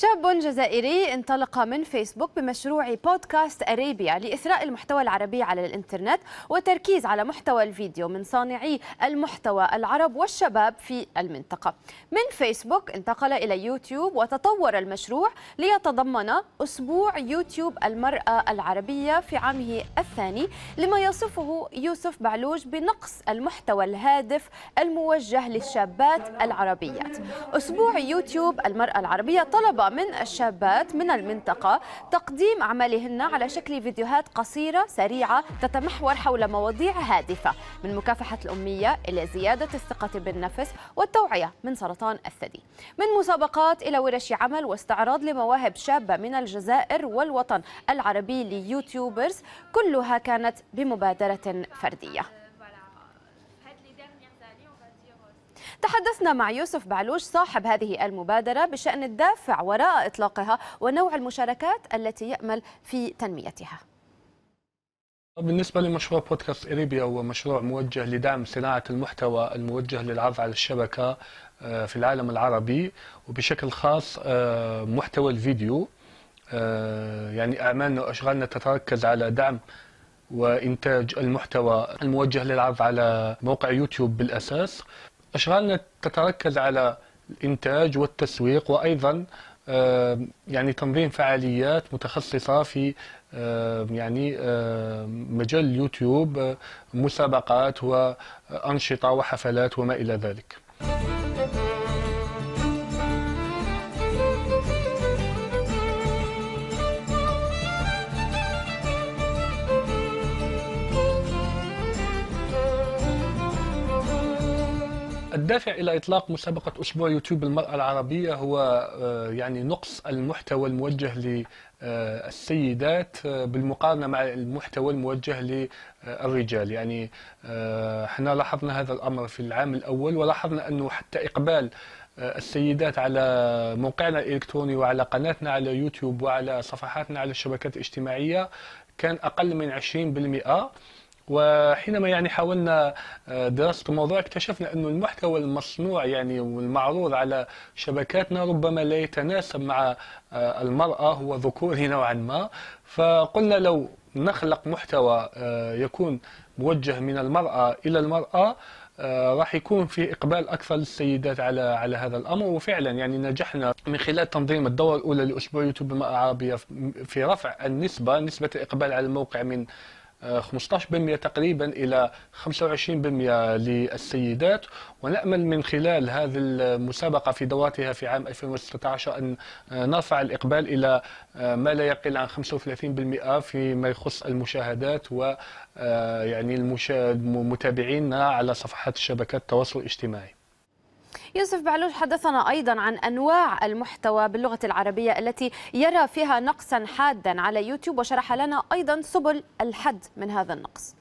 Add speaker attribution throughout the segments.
Speaker 1: شاب جزائري انطلق من فيسبوك بمشروع بودكاست أريبيا لإثراء المحتوى العربي على الإنترنت والتركيز على محتوى الفيديو من صانعي المحتوى العرب والشباب في المنطقة من فيسبوك انتقل إلى يوتيوب وتطور المشروع ليتضمن أسبوع يوتيوب المرأة العربية في عامه الثاني لما يصفه يوسف بعلوج بنقص المحتوى الهادف الموجه للشابات العربيات أسبوع يوتيوب المرأة العربية طلب من الشابات من المنطقة تقديم أعمالهن على شكل فيديوهات قصيرة سريعة تتمحور حول مواضيع هادفة من مكافحة الأمية إلى زيادة الثقة بالنفس والتوعية من سرطان الثدي من مسابقات إلى ورش عمل واستعراض لمواهب شابة من الجزائر والوطن العربي ليوتيوبرز كلها كلها كانت بمبادرة فردية تحدثنا مع يوسف بعلوش صاحب هذه المبادرة بشأن الدافع وراء إطلاقها ونوع المشاركات التي يأمل في تنميتها
Speaker 2: بالنسبة لمشروع بودكاست إريبيا هو مشروع موجه لدعم صناعة المحتوى الموجه للعرض على الشبكة آه، في العالم العربي وبشكل خاص آه، محتوى الفيديو آه، يعني أعمالنا وأشغالنا تتركز على دعم وإنتاج المحتوى الموجه للعرض على موقع يوتيوب بالأساس أشغالنا تتركز على الإنتاج والتسويق وأيضا آه، يعني تنظيم فعاليات متخصصة في آه، يعني آه، مجال يوتيوب مسابقات وأنشطة وحفلات وما إلى ذلك الدافع الى اطلاق مسابقه اسبوع يوتيوب المراه العربيه هو آه، يعني نقص المحتوى الموجه للسيدات آه، بالمقارنه مع المحتوى الموجه للرجال يعني آه، احنا لاحظنا هذا الامر في العام الاول ولاحظنا انه حتى اقبال السيدات على موقعنا الالكتروني وعلى قناتنا على يوتيوب وعلى صفحاتنا على الشبكات الاجتماعيه كان اقل من 20% وحينما يعني حاولنا آه، دراسة الموضوع اكتشفنا انه المحتوى المصنوع يعني والمعروض على شبكاتنا ربما لا يتناسب مع آه، المرأة هو ذكوري نوعا ما فقلنا لو نخلق محتوى آه، يكون موجه من المرأة إلى المرأة راح يكون في اقبال اكثر للسيدات على على هذا الامر وفعلا يعني نجحنا من خلال تنظيم الدوره الاولى لاسبوع يوتيوب المراه العربيه في رفع النسبه نسبه الاقبال على الموقع من 15% تقريبا الى 25% للسيدات ونامل من خلال هذه المسابقه في دواتها في عام 2016 ان نرفع الاقبال الى ما لا يقل عن 35% فيما يخص المشاهدات و آه، يعني المتابعين على صفحات شبكات التواصل الاجتماعي
Speaker 1: يوسف بعلوش حدثنا أيضا عن أنواع المحتوى باللغة العربية التي يرى فيها نقصا حادا على يوتيوب وشرح لنا أيضا سبل الحد من هذا النقص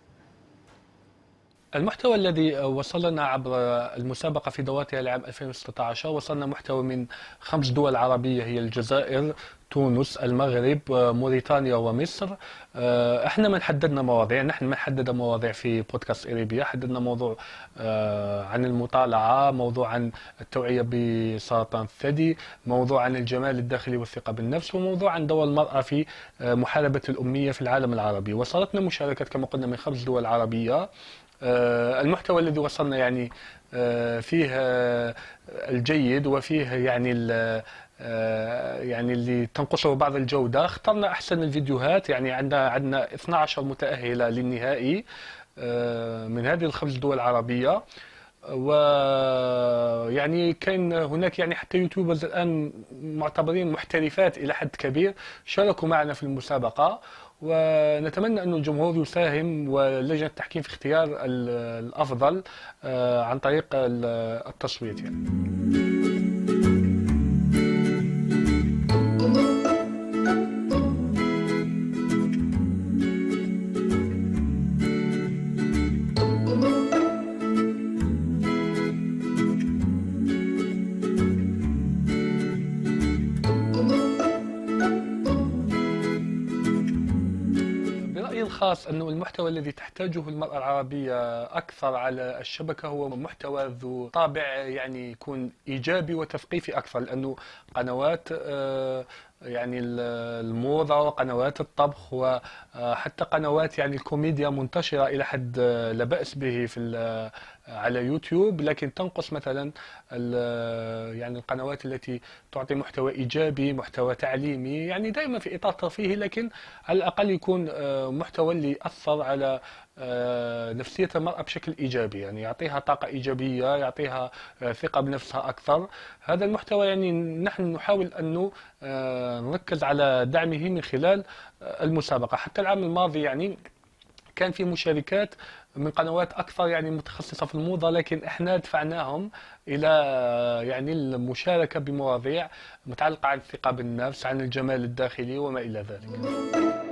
Speaker 2: المحتوى الذي وصلنا عبر المسابقة في دواتها لعام 2016 وصلنا محتوى من خمس دول عربية هي الجزائر تونس المغرب موريتانيا ومصر آه، احنا من حددنا مواضيع نحن من حدد مواضيع في بودكاست اريبيا حددنا موضوع آه، عن المطالعه موضوع عن التوعيه بسرطان الثدي موضوع عن الجمال الداخلي والثقه بالنفس وموضوع عن دور المراه في آه، محاربه الاميه في العالم العربي وصلتنا مشاركات كما قلنا من خمس دول عربيه آه، المحتوى الذي وصلنا يعني آه، فيه آه، الجيد وفيه يعني يعني اللي تنقصه بعض الجودة اخترنا أحسن الفيديوهات يعني عندنا عندنا 12 متأهلة للنهائي من هذه الخمس دول العربية ويعني كان هناك يعني حتى يوتيوبرز الان معتبرين محترفات الى حد كبير شاركوا معنا في المسابقه ونتمنى أن الجمهور يساهم ولجنة التحكيم في اختيار الأفضل آه، عن طريق التصويت يعني. الخاص أنه المحتوى الذي تحتاجه المرأة العربية أكثر على الشبكة هو محتوى ذو طابع يعني يكون إيجابي وتثقيفي أكثر لأنه قنوات آه، يعني الموضة وقنوات الطبخ وحتى آه، قنوات يعني الكوميديا منتشرة إلى حد آه، لا بأس به في على يوتيوب لكن تنقص مثلا يعني القنوات التي تعطي محتوى إيجابي محتوى تعليمي يعني دائما في إطار ترفيهي لكن على الأقل يكون محتوى اللي أثر على آه، نفسيه المراه بشكل ايجابي يعني يعطيها طاقه ايجابيه يعطيها آه، ثقه بنفسها اكثر هذا المحتوى يعني نحن نحاول انه آه، نركز على دعمه من خلال المسابقه حتى العام الماضي يعني كان في مشاركات من قنوات اكثر يعني متخصصه في الموضه لكن احنا دفعناهم الى يعني المشاركه بمواضيع متعلقه عن الثقه بالنفس عن الجمال الداخلي وما الى ذلك